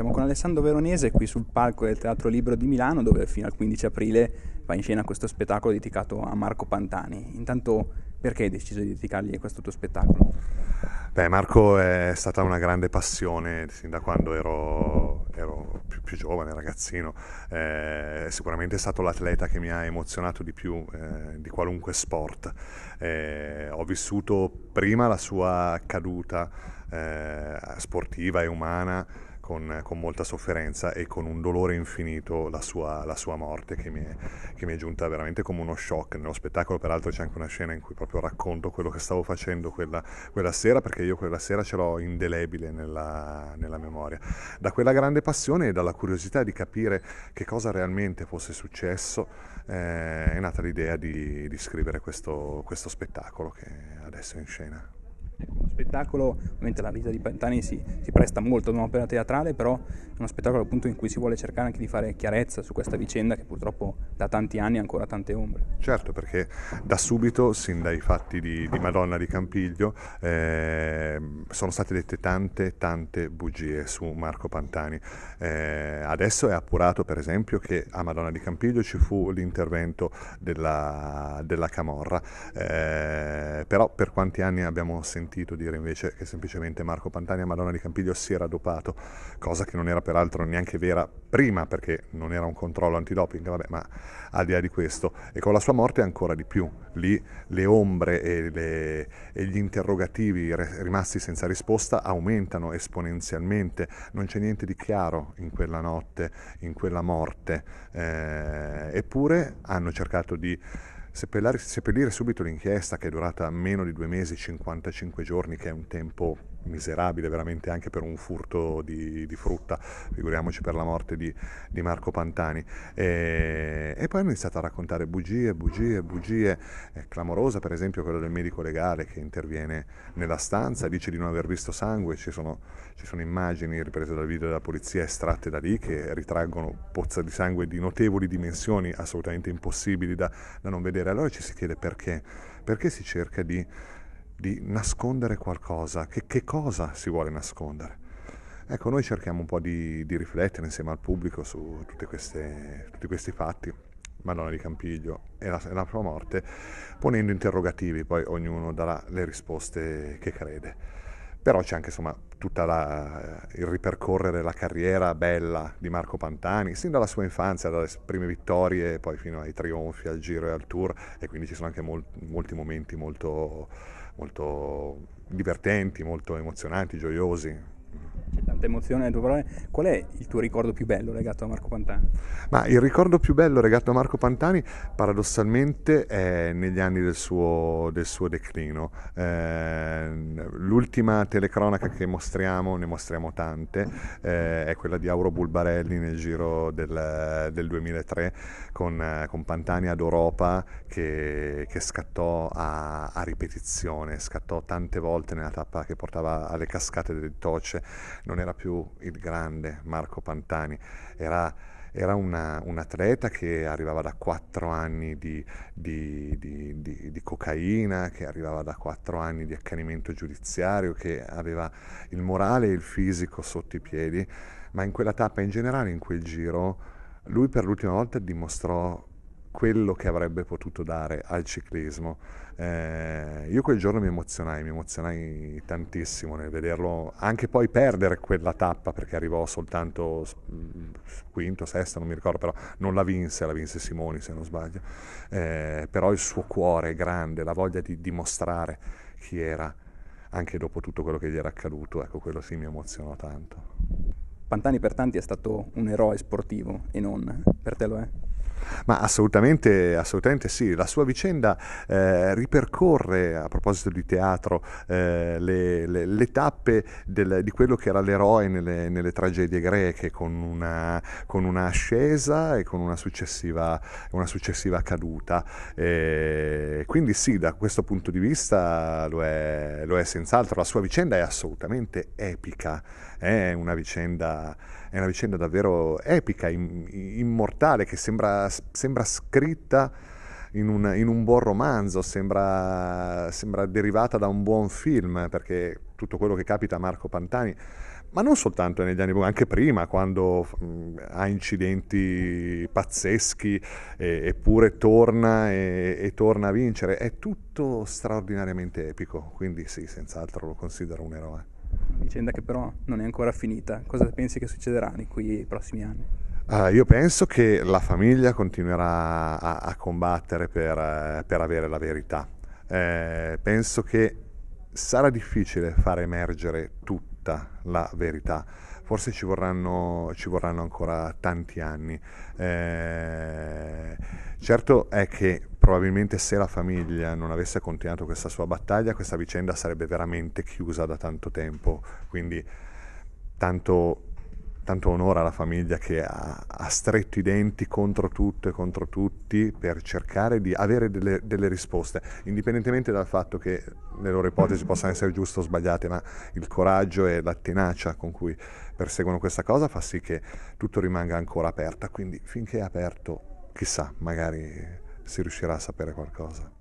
Siamo con Alessandro Veronese qui sul palco del Teatro Libro di Milano dove fino al 15 aprile va in scena questo spettacolo dedicato a Marco Pantani. Intanto perché hai deciso di dedicargli questo tuo spettacolo? Beh, Marco è stata una grande passione sin da quando ero, ero più, più, giovane, ragazzino. Eh, sicuramente è stato l'atleta che mi ha emozionato di più eh, di qualunque sport. Eh, ho vissuto prima la sua caduta eh, sportiva e umana con, con, molta sofferenza e con un dolore infinito la sua, la sua morte che mi, è, che mi, è, giunta veramente come uno shock. Nello spettacolo peraltro c'è anche una scena in cui proprio racconto quello che stavo facendo quella, quella sera perché io quella sera ce l'ho indelebile nella, nella memoria. Da quella grande passione e dalla curiosità di capire che cosa realmente fosse successo eh, è nata l'idea di, di scrivere questo, questo spettacolo che adesso è in scena. Ecco, uno spettacolo, ovviamente la vita di Pantani si, si presta molto ad un'opera teatrale, però è uno spettacolo appunto in cui si vuole cercare anche di fare chiarezza su questa vicenda che purtroppo da tanti anni ha ancora tante ombre. Certo, perché da subito, sin dai fatti di, di Madonna di Campiglio, eh, sono state dette tante, tante bugie su Marco Pantani. Eh, adesso è appurato, per esempio, che a Madonna di Campiglio ci fu l'intervento della, della Camorra, eh, però per quanti anni abbiamo sentito sentito dire invece che semplicemente Marco Pantani a Madonna di Campiglio si era dopato, cosa che non era peraltro neanche vera prima perché non era un controllo antidoping, vabbè, ma al di là di questo. E con la sua morte ancora di più. Lì le ombre e, le, e gli interrogativi rimasti senza risposta aumentano esponenzialmente, non c'è niente di chiaro in quella notte, in quella morte, eh, eppure hanno cercato di Seppellare, seppellire subito l'inchiesta che è durata meno di due mesi, 55 giorni, che è un tempo miserabile veramente anche per un furto di, di frutta, figuriamoci per la morte di, di Marco Pantani. E, e, poi hanno iniziato a raccontare bugie, bugie, bugie. È clamorosa per esempio quella del medico legale che interviene nella stanza, dice di non aver visto sangue, ci sono, ci sono immagini riprese dal video della polizia estratte da lì che ritraggono pozza di sangue di notevoli dimensioni, assolutamente impossibili da, da non vedere. Allora ci si chiede perché, perché si cerca di di nascondere qualcosa. Che, che cosa si vuole nascondere? Ecco, noi cerchiamo un po' di, di riflettere insieme al pubblico su queste, tutti questi fatti. Madonna di Campiglio e la, e la sua morte, ponendo interrogativi, poi ognuno darà le risposte che crede però c'è anche insomma tutto il ripercorrere la carriera bella di Marco Pantani, sin dalla sua infanzia, dalle prime vittorie, poi fino ai trionfi, al giro e al tour, e quindi ci sono anche mol- molti momenti molto, molto divertenti, molto emozionanti, gioiosi tanta emozione nelle tue parole. Qual è il tuo ricordo più bello legato a Marco Pantani? Ma il ricordo più bello legato a Marco Pantani, paradossalmente, è negli anni del suo, del suo declino. Eh, l'ultima telecronaca che mostriamo, ne mostriamo tante, eh, è quella di Auro Bulbarelli nel giro del, del 2003 con, con, Pantani ad Europa che, che scattò a, a ripetizione, scattò tante volte nella tappa che portava alle cascate del Toce, non era era più il grande Marco Pantani, era, era una, un atleta che arrivava da quattro anni di, di, di, di, cocaina, che arrivava da quattro anni di accanimento giudiziario, che aveva il morale e il fisico sotto i piedi, ma in quella tappa in generale, in quel giro, lui per l'ultima volta dimostrò quello che avrebbe potuto dare al ciclismo. Eh, io quel giorno mi emozionai, mi emozionai tantissimo nel vederlo, anche poi perdere quella tappa perché arrivò soltanto mm, quinto, sesta, non mi ricordo, però non la vinse, la vinse Simoni se non sbaglio, eh, però il suo cuore grande, la voglia di dimostrare chi era anche dopo tutto quello che gli era accaduto, ecco quello sì mi emozionò tanto. Pantani per tanti è stato un eroe sportivo e non, per te lo è? Ma assolutamente, assolutamente sì, la sua vicenda eh, ripercorre, a proposito di teatro, eh, le, le, le, tappe del, di quello che era l'eroe nelle, nelle tragedie greche, con una, con una, ascesa e con una successiva, una successiva caduta. E eh, quindi sì, da questo punto di vista lo è, lo è senz'altro, la sua vicenda è assolutamente epica, eh, è una vicenda è una vicenda davvero epica, im- immortale, che sembra, sembra scritta in un, in un, buon romanzo, sembra, sembra derivata da un buon film, perché tutto quello che capita a Marco Pantani ma non soltanto negli anni, anche prima, quando mh, ha incidenti pazzeschi, e, eppure torna e, e, torna a vincere. È tutto straordinariamente epico, quindi sì, senz'altro lo considero un eroe una vicenda che però non è ancora finita. Cosa pensi che succederà nei prossimi anni? Uh, io penso che la famiglia continuerà a, a combattere per, eh, per, avere la verità. Eh, penso che sarà difficile far emergere tutta la verità. Forse ci vorranno, ci vorranno ancora tanti anni. Eh, certo è che probabilmente se la famiglia non avesse continuato questa sua battaglia, questa vicenda sarebbe veramente chiusa da tanto tempo. Quindi tanto, tanto onore alla famiglia che ha, ha, stretto i denti contro tutto e contro tutti per cercare di avere delle, delle risposte, indipendentemente dal fatto che le loro ipotesi possano essere giuste o sbagliate, ma il coraggio e la tenacia con cui perseguono questa cosa fa sì che tutto rimanga ancora aperta. Quindi finché è aperto, chissà, magari si riuscirà a sapere qualcosa.